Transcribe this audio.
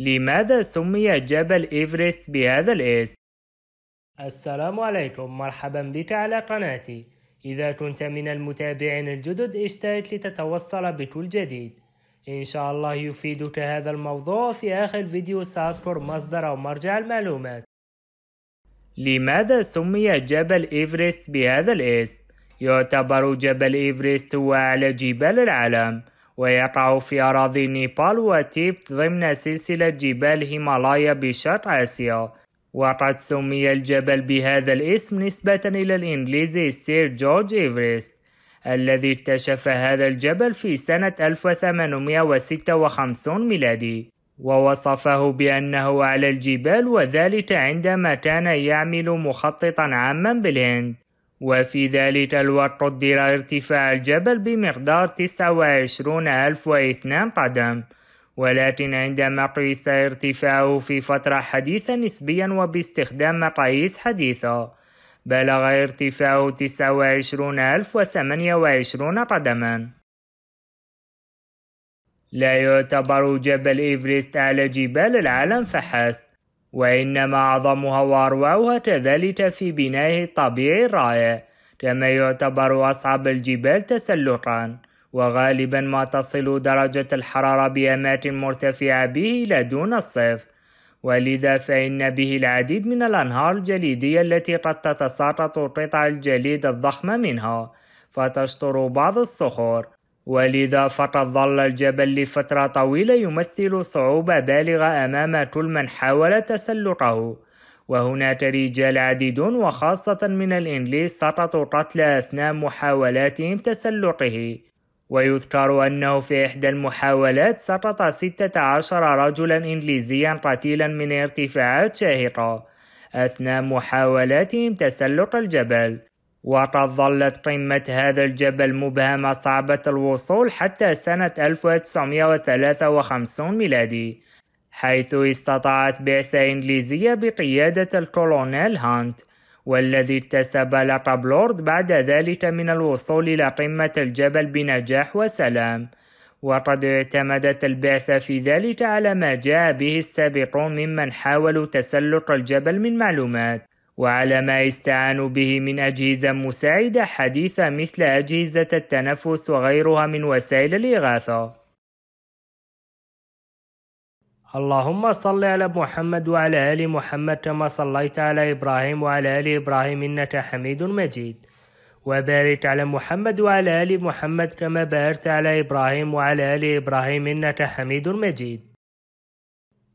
لماذا سمي جبل إيفرست بهذا الاسم؟ السلام عليكم مرحبا بك على قناتي إذا كنت من المتابعين الجدد اشترك لتتوصل بكل جديد إن شاء الله يفيدك هذا الموضوع في آخر فيديو سأذكر مصدر أو مرجع المعلومات لماذا سمي جبل إيفرست بهذا الاسم؟ يعتبر جبل إيفرست هو أعلى جبال العالم ويقع في أراضي نيبال وتيبت ضمن سلسلة جبال هيمالايا بشرق آسيا وقد سمي الجبل بهذا الاسم نسبة إلى الإنجليزي سير جورج إيفريست الذي اكتشف هذا الجبل في سنة 1856 ميلادي ووصفه بأنه أعلى الجبال وذلك عندما كان يعمل مخططا عاما بالهند وفي ذلك الوقت قدر ارتفاع الجبل بمقدار 29002 قدم ولكن عندما قيس ارتفاعه في فترة حديثة نسبيا وباستخدام مقاييس حديثة بلغ ارتفاعه 29028 قدما لا يعتبر جبل إيفرست أعلى جبال العالم فحسب وإنما أعظمها وأروعها تذلت في بنائه الطبيعي الرائع كما يعتبر أصعب الجبال تسلقا وغالبا ما تصل درجة الحرارة بأماكن مرتفعة به إلى دون الصفر ولذا فإن به العديد من الأنهار الجليدية التي قد تتساقط قطع الجليد الضخمة منها فتشطر بعض الصخور ولذا فتظل الجبل لفترة طويلة يمثل صعوبة بالغة أمام كل من حاول تسلقه وهناك رجال عديدون وخاصة من الإنجليز سقطوا قتلى أثناء محاولاتهم تسلقه ويذكر أنه في إحدى المحاولات سقط 16 رجلا إنجليزيا قتيلا من ارتفاعات شاهقة أثناء محاولاتهم تسلق الجبل وتظلت قمة هذا الجبل مبهمة صعبة الوصول حتى سنة 1953 ميلادي حيث استطاعت بعثة إنجليزية بقيادة الكولونيل هانت والذي اكتسب لقب لورد بعد ذلك من الوصول إلى قمة الجبل بنجاح وسلام وقد اعتمدت البعثة في ذلك على ما جاء به السابقون ممن حاولوا تسلق الجبل من معلومات وعلى ما يستعان به من أجهزة مساعدة حديثة مثل أجهزة التنفس وغيرها من وسائل الإغاثة. اللهم صل على محمد وعلى آل محمد كما صليت على إبراهيم وعلى آل إبراهيم إنك حميد مجيد. وبارك على محمد وعلى آل محمد كما باركت على إبراهيم وعلى آل إبراهيم إنك حميد مجيد.